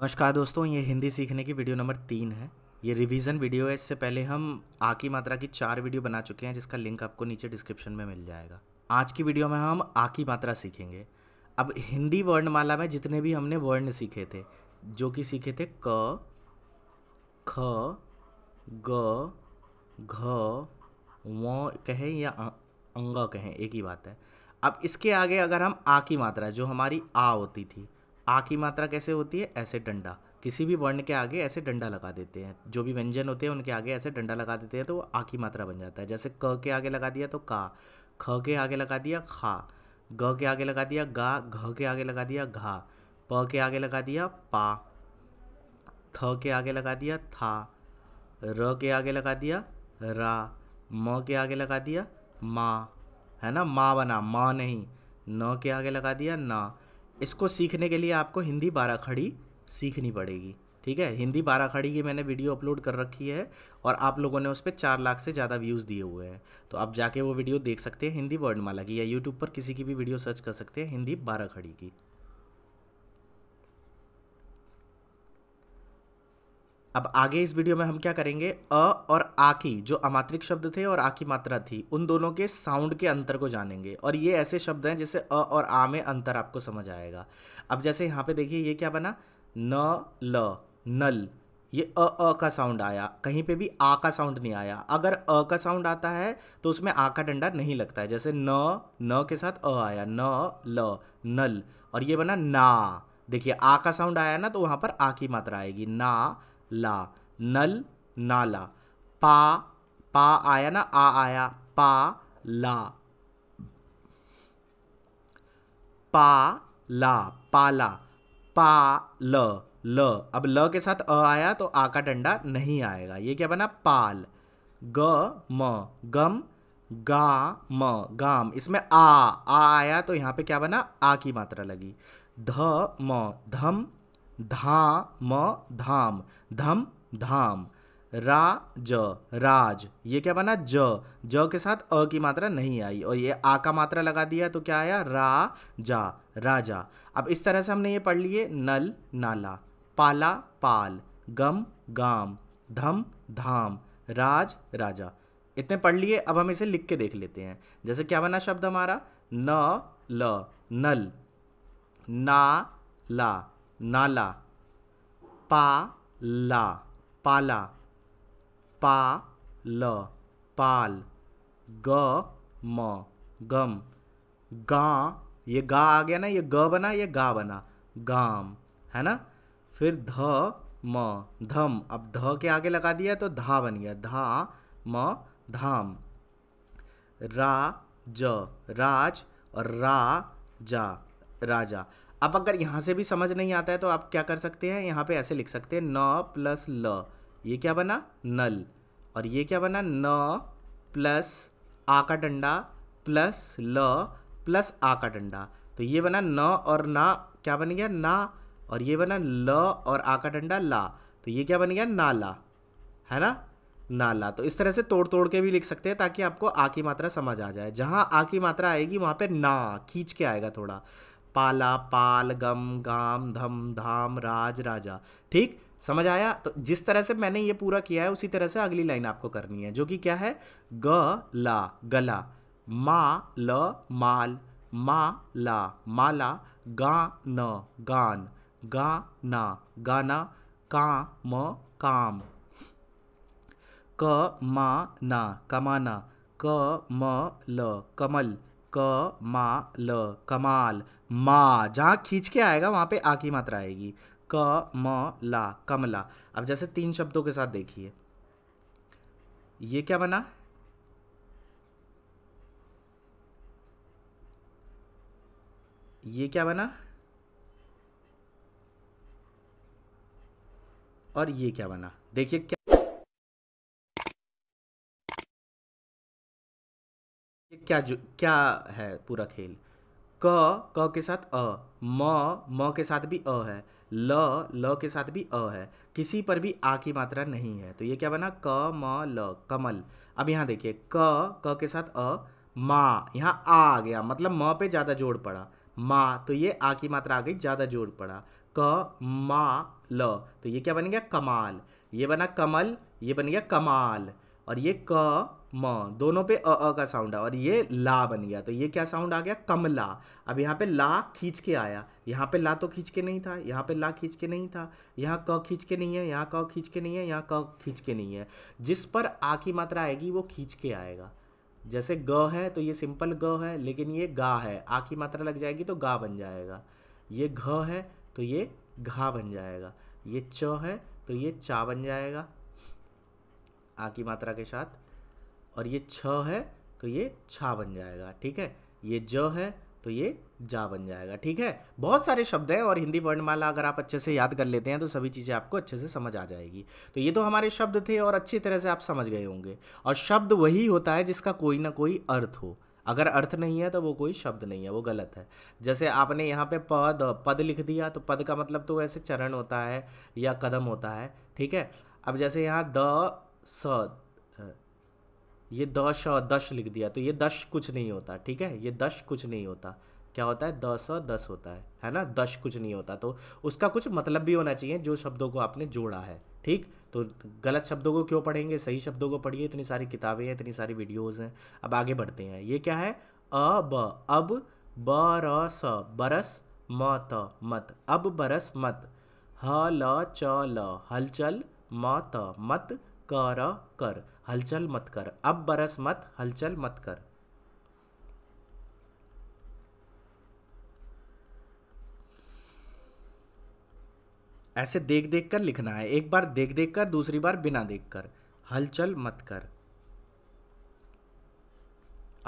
नमस्कार दोस्तों ये हिंदी सीखने की वीडियो नंबर तीन है ये रिवीजन वीडियो है इससे पहले हम आ की मात्रा की चार वीडियो बना चुके हैं जिसका लिंक आपको नीचे डिस्क्रिप्शन में मिल जाएगा आज की वीडियो में हम आ की मात्रा सीखेंगे अब हिंदी वर्णमाला में जितने भी हमने वर्ण सीखे थे जो कि सीखे थे क ख ग घ व कहें या अंग कहें एक ही बात है अब इसके आगे अगर हम आ की मात्रा जो हमारी आ होती थी आ की मात्रा कैसे होती है ऐसे डंडा किसी भी वर्ण के आगे ऐसे डंडा लगा देते हैं जो भी व्यंजन होते हैं उनके आगे ऐसे डंडा लगा देते हैं तो आ की मात्रा बन जाता है जैसे क के आगे लगा दिया तो का ख के आगे लगा दिया खा ग के आगे लगा दिया गा घ के आगे लगा दिया घा प के आगे लगा दिया पा थ के आगे लगा दिया था र के आगे लगा दिया रा म के आगे लगा दिया माँ है ना माँ बना माँ नहीं न के आगे लगा दिया ना इसको सीखने के लिए आपको हिंदी बारह खड़ी सीखनी पड़ेगी ठीक है हिंदी बारह खड़ी की मैंने वीडियो अपलोड कर रखी है और आप लोगों ने उस पर चार लाख से ज़्यादा व्यूज़ दिए हुए हैं तो आप जाके वो वीडियो देख सकते हैं हिंदी वर्डमाला की या यूट्यूब पर किसी की भी वीडियो सर्च कर सकते हैं हिंदी बारह खड़ी की अब आगे इस वीडियो में हम क्या करेंगे अ और आ की जो अमात्रिक शब्द थे और आ की मात्रा थी उन दोनों के साउंड के अंतर को जानेंगे और ये ऐसे शब्द हैं जैसे अ और आ में अंतर आपको समझ आएगा अब जैसे यहाँ पे देखिए ये क्या बना न ल नल ये अ अ का साउंड आया कहीं पे भी आ का साउंड नहीं आया अगर अ का साउंड आता है तो उसमें आ का डंडा नहीं लगता है जैसे न न के साथ अ आया न ल नल और ये बना ना देखिए आ का साउंड आया ना तो वहाँ पर आ की मात्रा आएगी ना ला नल नाला पा पा आया ना आ आया पा ला पा ला पाला पा ल ल अब ल के साथ अ आया तो आ का डंडा नहीं आएगा ये क्या बना पाल ग म गम गा म गाम इसमें आ आ आया तो यहाँ पे क्या बना आ की मात्रा लगी ध म धम धाम धाम धम धाम रा ज राज ये क्या बना ज ज के साथ अ की मात्रा नहीं आई और ये आ का मात्रा लगा दिया तो क्या आया रा जा राजा अब इस तरह से हमने ये पढ़ लिए नल नाला पाला पाल गम गाम धम धाम राज राजा इतने पढ़ लिए अब हम इसे लिख के देख लेते हैं जैसे क्या बना शब्द हमारा न ल नल ना ला नाला पा ला पाला पा ल पाल ग म गम गा ये गा आ गया ना ये ग बना ये गा बना गाम है ना फिर ध म धम अब ध के आगे लगा दिया तो धा बन गया धा म धाम रा ज राज और रा जा राजा अब अगर यहाँ से भी समझ नहीं आता है तो आप क्या कर सकते हैं यहाँ पे ऐसे लिख सकते हैं न प्लस ल ये क्या बना नल और ये क्या बना न प्लस आ का डंडा प्लस ल प्लस आ का डंडा तो ये बना न और ना क्या बन गया ना और ये बना ल और आ का डंडा ला तो ये क्या बन गया नाला है ना नाला तो इस तरह से तोड़ तोड़ के भी लिख सकते हैं ताकि आपको आ की मात्रा समझ आ जाए जहाँ आ की मात्रा आएगी वहाँ पे ना खींच के आएगा थोड़ा पाला पाल गम गाम धम धाम राज राजा ठीक समझ आया तो जिस तरह से मैंने ये पूरा किया है उसी तरह से अगली लाइन आपको करनी है जो कि क्या है ग ला गला मा ल माल मा ला माला गा न गान गा ना गाना का म काम क मा ना कमाना क म ल कमल क मा ल कमाल मा जहाँ खींच के आएगा वहाँ पे आ की मात्रा आएगी क म ला कमला अब जैसे तीन शब्दों के साथ देखिए ये क्या बना ये क्या बना और ये क्या बना देखिए क्या क्या जो क्या है पूरा खेल क क के साथ अ म म के साथ भी अ है ल ल के साथ भी अ है किसी पर भी आ की मात्रा नहीं है तो ये क्या बना क म ल कमल अब यहाँ देखिए क क के साथ अ माँ यहाँ आ आ गया मतलब म पे ज़्यादा जोड़ पड़ा माँ तो ये आ की मात्रा आ गई ज़्यादा जोड़ पड़ा क मा ल तो ये क्या बन गया कमाल ये बना कमल ये बन गया कमाल और ये क म दोनों पे अ अ का साउंड है और ये ला बन गया तो ये क्या साउंड आ गया कमला अब यहाँ पे ला खींच के आया यहाँ पे ला तो खींच के नहीं था यहाँ पे ला खींच के नहीं था यहाँ क खींच के नहीं है यहाँ क खींच के नहीं है यहाँ क खींच के नहीं है जिस पर आ की मात्रा आएगी वो खींच के आएगा जैसे ग है तो ये सिंपल ग है लेकिन ये गा है आ की मात्रा लग जाएगी तो गा बन जाएगा ये घ है तो ये घा बन जाएगा ये च है तो ये चा बन जाएगा आ की मात्रा के साथ और ये छ है तो ये छा बन जाएगा ठीक है ये ज है तो ये जा बन जाएगा ठीक है बहुत सारे शब्द हैं और हिंदी वर्णमाला अगर आप अच्छे से याद कर लेते हैं तो सभी चीज़ें आपको अच्छे से समझ आ जाएगी तो ये तो हमारे शब्द थे और अच्छी तरह से आप समझ गए होंगे और शब्द वही होता है जिसका कोई ना कोई अर्थ हो अगर अर्थ नहीं है तो वो कोई शब्द नहीं है वो गलत है जैसे आपने यहाँ पे पद पद लिख दिया तो पद का मतलब तो वैसे चरण होता है या कदम होता है ठीक है अब जैसे यहाँ द स ये दश और दश लिख दिया तो ये दश कुछ नहीं होता ठीक है ये दश कुछ नहीं होता क्या होता है दस और दस होता है है ना दश कुछ नहीं होता तो उसका कुछ मतलब भी होना चाहिए जो शब्दों को आपने जोड़ा है ठीक तो गलत शब्दों को क्यों पढ़ेंगे सही शब्दों को पढ़िए इतनी सारी किताबें हैं इतनी सारी वीडियोज हैं अब आगे बढ़ते हैं ये क्या है अ ब अब बरस म त मत अब बरस मत ह ल च ल हलचल त मत कर कर हलचल मत कर अब बरस मत हलचल मत कर ऐसे देख देख कर लिखना है एक बार देख देख कर दूसरी बार बिना देख कर हलचल मत कर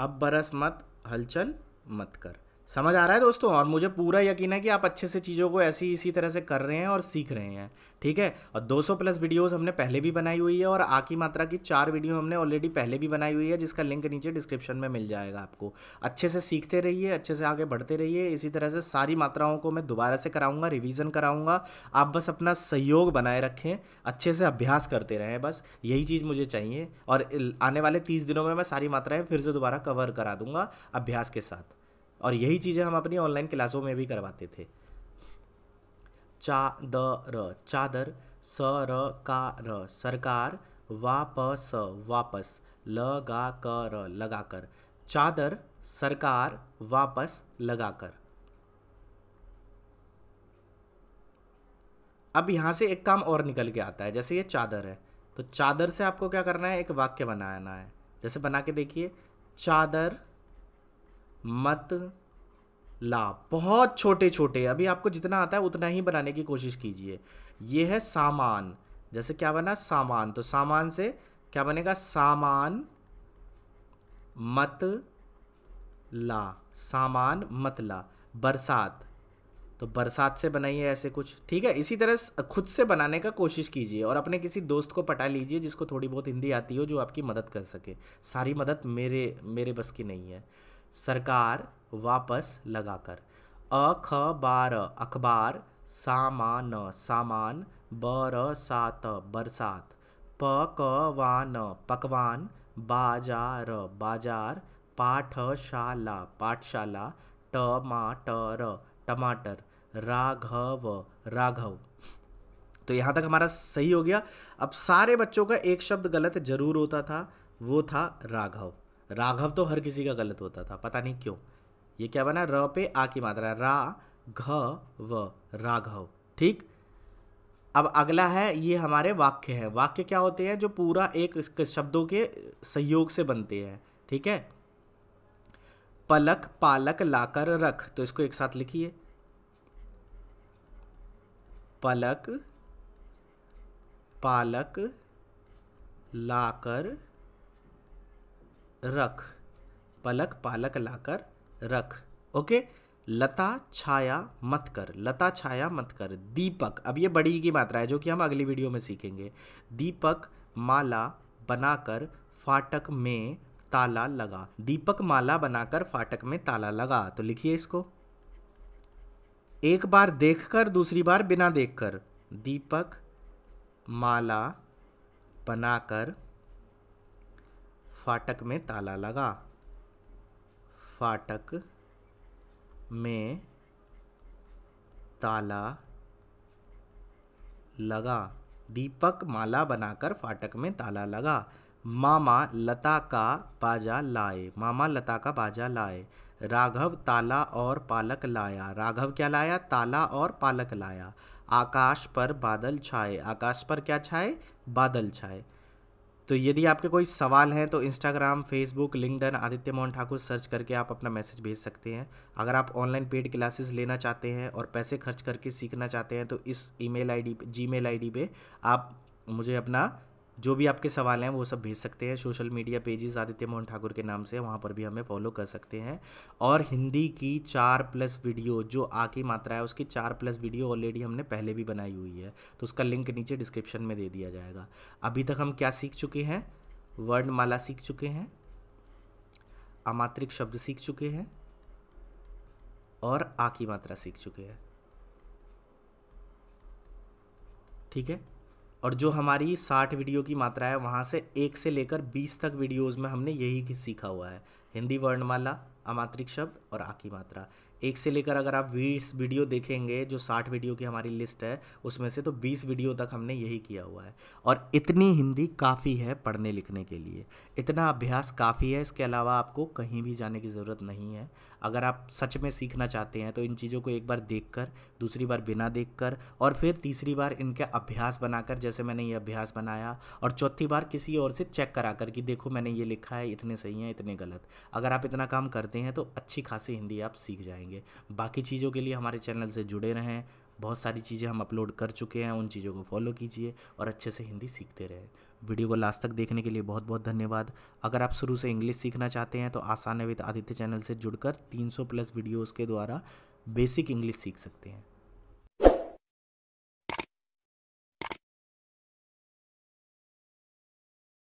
अब बरस मत हलचल मत कर समझ आ रहा है दोस्तों और मुझे पूरा यकीन है कि आप अच्छे से चीज़ों को ऐसी इसी तरह से कर रहे हैं और सीख रहे हैं ठीक है और 200 प्लस वीडियोस हमने पहले भी बनाई हुई है और आकी मात्रा की चार वीडियो हमने ऑलरेडी पहले भी बनाई हुई है जिसका लिंक नीचे डिस्क्रिप्शन में मिल जाएगा आपको अच्छे से सीखते रहिए अच्छे से आगे बढ़ते रहिए इसी तरह से सारी मात्राओं को मैं दोबारा से कराऊंगा रिविज़न कराऊँगा आप बस अपना सहयोग बनाए रखें अच्छे से अभ्यास करते रहें बस यही चीज़ मुझे चाहिए और आने वाले तीस दिनों में मैं सारी मात्राएँ फिर से दोबारा कवर करा दूँगा अभ्यास के साथ और यही चीज़ें हम अपनी ऑनलाइन क्लासों में भी करवाते थे चा द र चादर स र का र सरकार वापस वापस लगा कर लगाकर चादर सरकार वापस लगाकर अब यहां से एक काम और निकल के आता है जैसे ये चादर है तो चादर से आपको क्या करना है एक वाक्य बनाना है जैसे बना के देखिए चादर मत ला बहुत छोटे छोटे अभी आपको जितना आता है उतना ही बनाने की कोशिश कीजिए ये है सामान जैसे क्या बना सामान तो सामान से क्या बनेगा सामान मत ला सामान मत ला बरसात तो बरसात से बनाइए ऐसे कुछ ठीक है इसी तरह खुद से बनाने का कोशिश कीजिए और अपने किसी दोस्त को पटा लीजिए जिसको थोड़ी बहुत हिंदी आती हो जो आपकी मदद कर सके सारी मदद मेरे मेरे बस की नहीं है सरकार वापस लगाकर अखबार अखबार सामान सामान बरसात बरसात पकवान पकवान बाजार बाजार पाठशाला पाठशाला टमाटर टमाटर राघव राघव तो यहाँ तक हमारा सही हो गया अब सारे बच्चों का एक शब्द गलत जरूर होता था वो था राघव राघव तो हर किसी का गलत होता था पता नहीं क्यों ये क्या बना र पे आ की मात्रा रा घ व राघव ठीक अब अगला है ये हमारे वाक्य हैं वाक्य क्या होते हैं जो पूरा एक शब्दों के सहयोग से बनते हैं ठीक है पलक पालक लाकर रख तो इसको एक साथ लिखिए पलक पालक लाकर रख पलक पालक लाकर रख ओके लता छाया मत कर लता छाया मत कर दीपक अब ये बड़ी की मात्रा है जो कि हम अगली वीडियो में सीखेंगे दीपक माला बनाकर फाटक में ताला लगा दीपक माला बनाकर फाटक में ताला लगा तो लिखिए इसको एक बार देखकर दूसरी बार बिना देखकर दीपक माला बनाकर फाटक में ताला लगा फाटक में ताला लगा दीपक माला बनाकर फाटक में ताला लगा मामा लता का बाजा लाए मामा लता का बाजा लाए राघव ताला और पालक लाया राघव क्या लाया ताला और पालक लाया आकाश पर बादल छाए आकाश पर क्या छाए बादल छाए तो यदि आपके कोई सवाल हैं तो Instagram Facebook LinkedIn Aditya Mohan Thakur search करके आप अपना मैसेज भेज सकते हैं अगर आप ऑनलाइन पेड क्लासेस लेना चाहते हैं और पैसे खर्च करके सीखना चाहते हैं तो इस ईमेल आईडी आई डी पे आप मुझे अपना जो भी आपके सवाल हैं वो सब भेज सकते हैं social media pages Aditya Mohan Thakur के नाम से वहाँ पर भी हमें फॉलो कर सकते हैं और हिंदी की चार प्लस वीडियो जो आ की मात्रा है उसकी चार प्लस वीडियो ऑलरेडी हमने पहले भी बनाई हुई है तो उसका लिंक नीचे डिस्क्रिप्शन में दे दिया जाएगा अभी तक हम क्या सीख चुके हैं वर्णमाला सीख चुके हैं अमात्रिक शब्द सीख चुके हैं और आ की मात्रा सीख चुके हैं ठीक है और जो हमारी साठ वीडियो की मात्रा है वहाँ से एक से लेकर बीस तक वीडियोज़ में हमने यही सीखा हुआ है हिंदी वर्णमाला अमात्रिक शब्द और आ की मात्रा एक से लेकर अगर आप बीस वीडियो देखेंगे जो साठ वीडियो की हमारी लिस्ट है उसमें से तो बीस वीडियो तक हमने यही किया हुआ है और इतनी हिंदी काफ़ी है पढ़ने लिखने के लिए इतना अभ्यास काफ़ी है इसके अलावा आपको कहीं भी जाने की ज़रूरत नहीं है अगर आप सच में सीखना चाहते हैं तो इन चीज़ों को एक बार देख कर दूसरी बार बिना देख कर और फिर तीसरी बार इनके अभ्यास बनाकर जैसे मैंने ये अभ्यास बनाया और चौथी बार किसी और से चेक करा कर कि देखो मैंने ये लिखा है इतने सही हैं इतने गलत अगर आप इतना काम करते हैं तो अच्छी खासी से हिंदी आप सीख जाएंगे बाकी चीज़ों के लिए हमारे चैनल से जुड़े रहें बहुत सारी चीज़ें हम अपलोड कर चुके हैं उन चीज़ों को फॉलो कीजिए और अच्छे से हिंदी सीखते रहें वीडियो को लास्ट तक देखने के लिए बहुत बहुत धन्यवाद अगर आप शुरू से इंग्लिश सीखना चाहते हैं तो आसान विद आदित्य चैनल से जुड़कर 300 प्लस वीडियोस के द्वारा बेसिक इंग्लिश सीख सकते हैं